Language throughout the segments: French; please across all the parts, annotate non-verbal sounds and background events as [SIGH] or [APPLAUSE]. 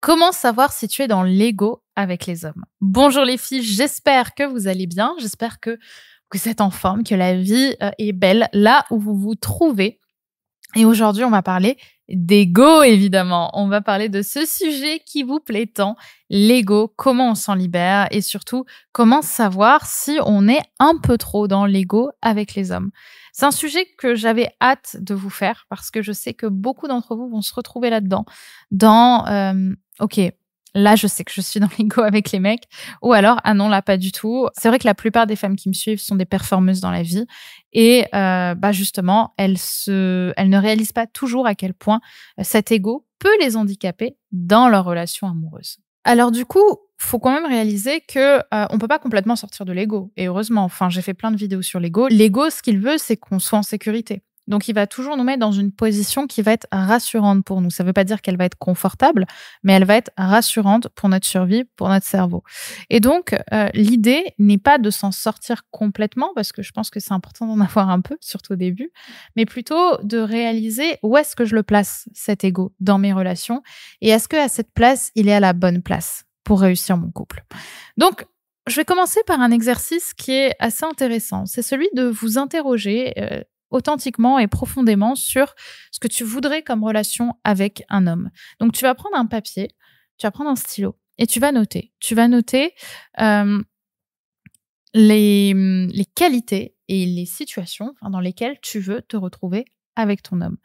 Comment savoir si tu es dans l'ego avec les hommes Bonjour les filles, j'espère que vous allez bien, j'espère que vous êtes en forme, que la vie euh, est belle là où vous vous trouvez. Et aujourd'hui, on va parler d'ego, évidemment. On va parler de ce sujet qui vous plaît tant, l'ego, comment on s'en libère et surtout comment savoir si on est un peu trop dans l'ego avec les hommes. C'est un sujet que j'avais hâte de vous faire parce que je sais que beaucoup d'entre vous vont se retrouver là-dedans, dans, euh, ok, là, je sais que je suis dans [LAUGHS] l'ego avec les mecs. Ou alors, ah non, là, pas du tout. C'est vrai que la plupart des femmes qui me suivent sont des performeuses dans la vie. Et euh, bah justement, elles, se, elles ne réalisent pas toujours à quel point euh, cet ego peut les handicaper dans leur relation amoureuse. Alors du coup, faut quand même réaliser que euh, on peut pas complètement sortir de l'ego. Et heureusement, enfin, j'ai fait plein de vidéos sur l'ego. L'ego, ce qu'il veut, c'est qu'on soit en sécurité. Donc, il va toujours nous mettre dans une position qui va être rassurante pour nous. Ça ne veut pas dire qu'elle va être confortable, mais elle va être rassurante pour notre survie, pour notre cerveau. Et donc, euh, l'idée n'est pas de s'en sortir complètement, parce que je pense que c'est important d'en [LAUGHS] avoir un peu, surtout au début, mais plutôt de réaliser où est-ce que je le place, cet ego, dans mes relations, et est-ce que à cette place, il est à la bonne place pour réussir mon couple. Donc, je vais commencer par un exercice qui est assez intéressant. C'est celui de vous interroger. Euh, authentiquement et profondément sur ce que tu voudrais comme relation avec un homme. Donc tu vas prendre un papier, tu vas prendre un stylo et tu vas noter. Tu vas noter euh, les, les, qualités et les situations dans lesquelles tu veux te retrouver avec ton homme.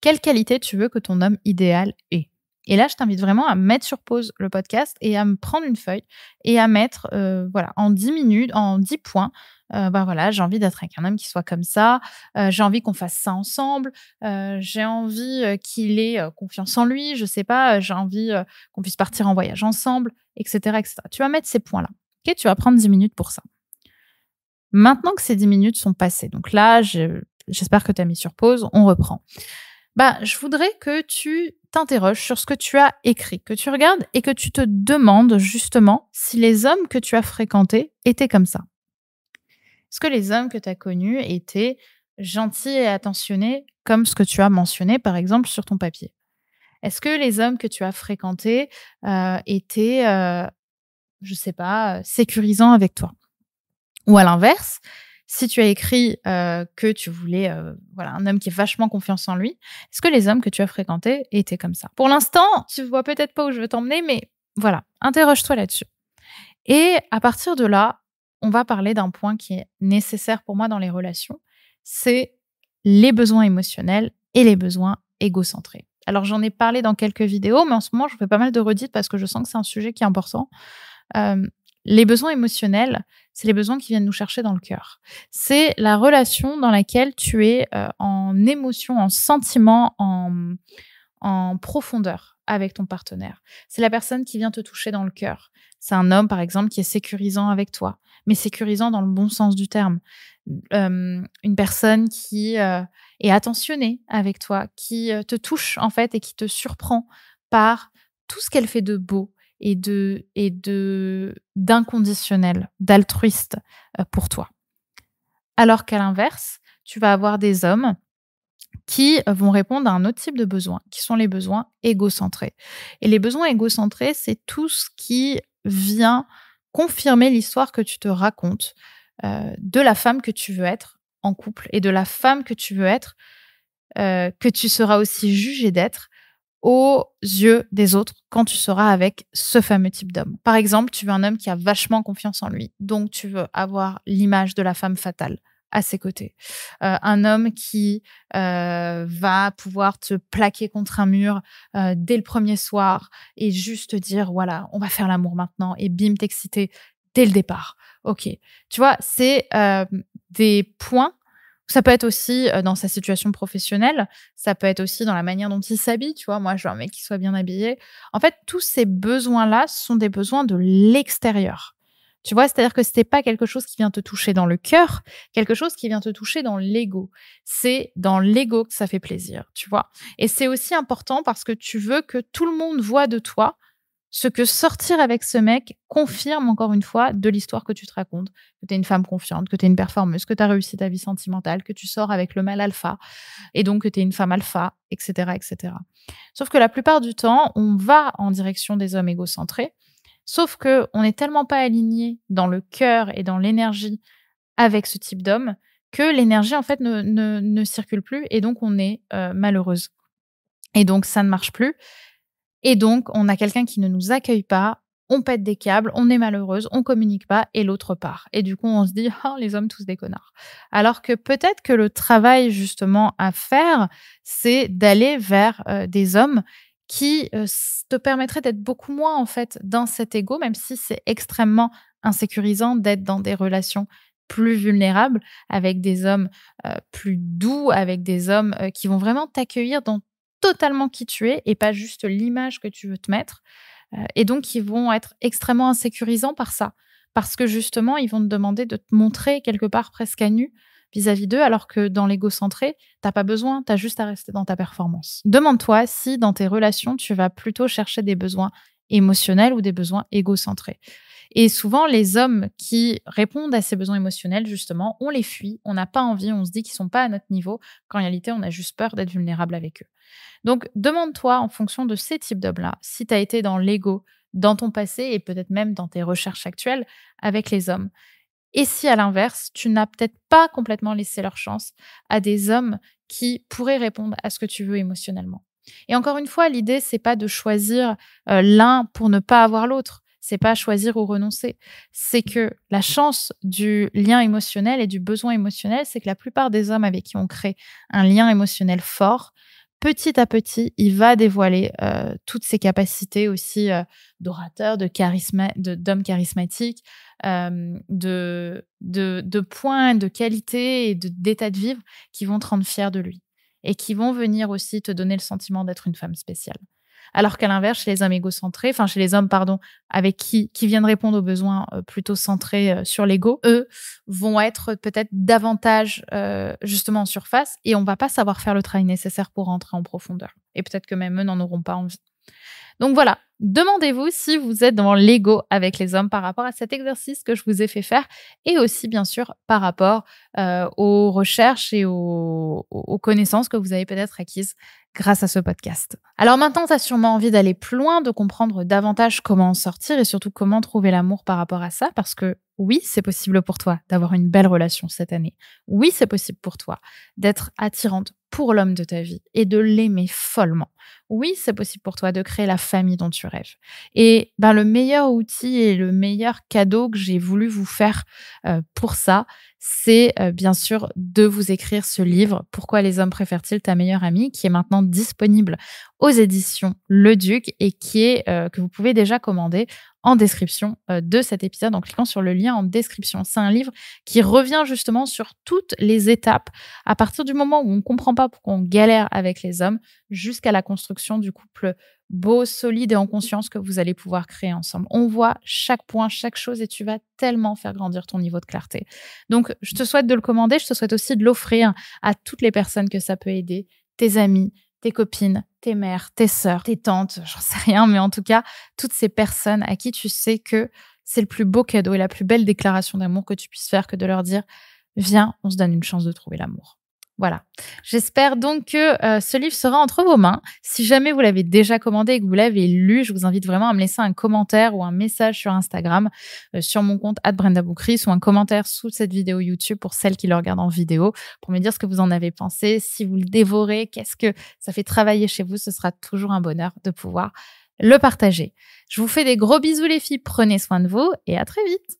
Quelle qualité tu veux que ton homme idéal ait et là, je t'invite vraiment à mettre sur pause le podcast et à me prendre une feuille et à mettre, euh, voilà, en 10 minutes, en 10 points, euh, bah, voilà, j'ai envie d'être avec un homme qui soit comme ça, euh, j'ai envie qu'on fasse ça ensemble, euh, j'ai envie qu'il ait confiance en lui, je sais pas, j'ai envie qu'on puisse partir en voyage ensemble, etc., etc. Tu vas mettre ces points-là. Ok, tu vas prendre 10 minutes pour ça. Maintenant que ces 10 minutes sont passées, donc là, j'espère que tu as mis sur pause, on reprend. Bah, je voudrais que tu t'interroges sur ce que tu as écrit, que tu regardes et que tu te demandes justement si les hommes que tu as fréquentés étaient comme ça. Est-ce que les hommes que tu as connus étaient gentils et attentionnés comme ce que tu as mentionné par exemple sur ton papier Est-ce que les hommes que tu as fréquentés euh, étaient, je euh, je sais pas, euh, sécurisants avec toi Ou à l'inverse, si tu as écrit euh, que tu voulais euh, voilà un homme qui est vachement confiance en lui, est-ce que les hommes que tu as fréquentés étaient comme ça Pour l'instant, tu vois peut-être pas où je veux t'emmener, mais voilà, interroge-toi là-dessus. Et à partir de là, on va parler d'un point qui est nécessaire pour moi dans les relations, c'est les besoins émotionnels et les besoins égocentrés. Alors j'en ai parlé dans quelques vidéos, mais en ce moment je fais pas mal de redites parce que je sens que c'est un sujet qui est important. Euh, les besoins émotionnels, c'est les besoins qui viennent nous chercher dans le cœur. C'est la relation dans laquelle tu es euh, en émotion, en sentiment, en, profondeur avec ton partenaire. C'est la personne qui vient te toucher dans le cœur. C'est un homme, par exemple, qui est sécurisant avec toi, mais sécurisant dans le bon sens du terme. une personne qui euh, est attentionnée avec toi, qui euh, te touche en fait et qui te surprend par tout ce qu'elle fait de beau, et de et de d'inconditionnel, d'altruiste euh, pour toi. Alors qu'à l'inverse, tu vas avoir des hommes qui euh, vont répondre à un autre type de besoin, qui sont les besoins égocentrés. Et les besoins égocentrés, c'est tout ce qui vient confirmer l'histoire que tu te racontes euh, de la femme que tu veux être en couple et de la femme que tu veux être, que tu seras aussi jugé d'être aux yeux des autres quand tu seras avec ce fameux type d'homme. Par exemple, tu veux un homme qui a vachement confiance en lui, donc tu veux avoir l'image de la femme fatale à ses côtés. Euh, un homme qui euh, va pouvoir te plaquer contre un mur euh, dès le premier soir et juste te dire, voilà, on va faire l'amour maintenant et bim, t'exciter dès le départ. Ok, tu vois, c'est des points ça peut être aussi euh, dans sa situation professionnelle, ça peut être aussi dans la manière dont il s'habille, tu vois. Moi, je veux un mec qui soit bien habillé. En fait, tous ces besoins-là sont des besoins de l'extérieur. Tu vois, c'est-à-dire que n'est pas quelque chose qui vient te toucher dans le cœur, quelque chose qui vient te toucher dans l'ego. C'est dans l'ego que ça fait plaisir, tu vois. Et c'est aussi important parce que tu veux que tout le monde voit de toi ce que sortir avec ce mec confirme encore une fois de l'histoire que tu te racontes, que tu es une femme confiante, que tu es une performeuse, que tu as réussi ta vie sentimentale, que tu sors avec le mâle alpha, et donc que tu es une femme alpha, etc., etc. Sauf que la plupart du temps, on va en direction des hommes égocentrés, sauf que on n'est tellement pas aligné dans le cœur et dans l'énergie avec ce type d'homme que l'énergie, en fait, ne, ne, circule plus, et donc on est euh, malheureuse. Et donc ça ne marche plus. Et donc, on a quelqu'un qui ne nous accueille pas, on pète des câbles, on est malheureuse, on communique pas et l'autre part. Et du coup, on se dit, [LAUGHS] ah, les hommes tous des connards. Alors que peut-être que le travail justement à faire, c'est d'aller vers euh, des hommes qui euh, te permettraient d'être beaucoup moins en fait dans cet ego, même si c'est extrêmement insécurisant d'être dans des relations plus vulnérables, avec des hommes euh, plus doux, avec des hommes qui vont vraiment t'accueillir dans totalement qui tu es et pas juste l'image que tu veux te mettre. Euh, et donc, ils vont être extrêmement insécurisants par ça. Parce que justement, ils vont te demander de te montrer quelque part presque à nu vis-à-vis d'eux, alors que dans l'égocentré, t'as pas besoin, t'as juste à rester dans ta performance. Demande-toi si dans tes relations, tu vas plutôt chercher des besoins émotionnels ou des besoins égocentrés. Et souvent, les hommes qui répondent à ces besoins émotionnels, justement, on les fuit, on n'a pas envie, on se dit qu'ils ne sont pas à notre niveau, qu'en réalité, on a juste peur d'être vulnérable avec eux. Donc, demande-toi, en fonction de ces types d'hommes-là, si tu as été dans l'ego, dans ton passé et peut-être même dans tes recherches actuelles avec les hommes. Et si, à l'inverse, tu n'as peut-être pas complètement laissé leur chance à des hommes qui pourraient répondre à ce que tu veux émotionnellement. Et encore une fois, l'idée, c'est pas de choisir euh, l'un pour ne pas avoir l'autre c'est pas choisir ou renoncer. C'est mmh. que la chance du lien émotionnel et du besoin émotionnel, c'est que la plupart des hommes avec qui on crée un lien émotionnel fort, petit à petit, il va dévoiler euh, toutes ses capacités aussi euh, d'orateur, de charisme, d'homme charismatique, euh, de, de, points, de qualité et d'état de, vivre qui vont te rendre fier de lui et qui vont venir aussi te donner le sentiment d'être une femme spéciale. Alors qu'à l'inverse, chez les hommes égocentrés, enfin chez les hommes, pardon, avec qui, qui viennent répondre aux besoins euh, plutôt centrés euh, sur l'ego, eux vont être peut-être davantage euh, justement en surface et on va pas savoir faire le travail nécessaire pour rentrer en profondeur. Et peut-être que même eux n'en auront pas envie. Donc voilà, demandez-vous si vous êtes dans l'ego avec les hommes par rapport à cet exercice que je vous ai fait faire et aussi bien sûr par rapport aux recherches et aux connaissances que vous avez peut-être acquises grâce à ce podcast. Alors maintenant, tu as sûrement envie d'aller plus loin, de comprendre davantage comment en sortir et surtout comment trouver l'amour par rapport à ça, parce que oui, c'est possible pour toi d'avoir une belle relation cette année. Oui, c'est possible pour toi d'être attirante pour l'homme de ta vie et de l'aimer follement. Oui, c'est possible pour toi de créer la famille dont tu rêves. Et ben, le meilleur outil et le meilleur cadeau que j'ai voulu vous faire euh, pour ça, c'est euh, bien sûr de vous écrire ce livre, Pourquoi les hommes préfèrent-ils ta meilleure amie, qui est maintenant disponible aux éditions Le Duc et qui est euh, que vous pouvez déjà commander en description euh, de cet épisode en cliquant sur le lien en description. C'est un livre qui revient justement sur toutes les étapes à partir du moment où on ne comprend pas pourquoi on galère avec les hommes jusqu'à la construction du couple beau, solide et en conscience que vous allez pouvoir créer ensemble. On voit chaque point, chaque chose et tu vas tellement faire grandir ton niveau de clarté. Donc, je te souhaite de le commander, je te souhaite aussi de l'offrir à toutes les personnes que ça peut aider, tes amis, tes copines, tes mères, tes sœurs, tes tantes, j'en sais rien, mais en tout cas, toutes ces personnes à qui tu sais que c'est le plus beau cadeau et la plus belle déclaration d'amour que tu puisses faire que de leur dire Viens, on se donne une chance de trouver l'amour. Voilà. J'espère donc que euh, ce livre sera entre vos mains. Si jamais vous l'avez déjà commandé et que vous l'avez lu, je vous invite vraiment à me laisser un commentaire ou un message sur Instagram, euh, sur mon compte @brendaboukris ou un commentaire sous cette vidéo YouTube pour celles qui le regardent en vidéo pour me dire ce que vous en avez pensé, si vous le dévorez, qu'est-ce que ça fait travailler chez vous. Ce sera toujours un bonheur de pouvoir le partager. Je vous fais des gros bisous les filles, prenez soin de vous et à très vite.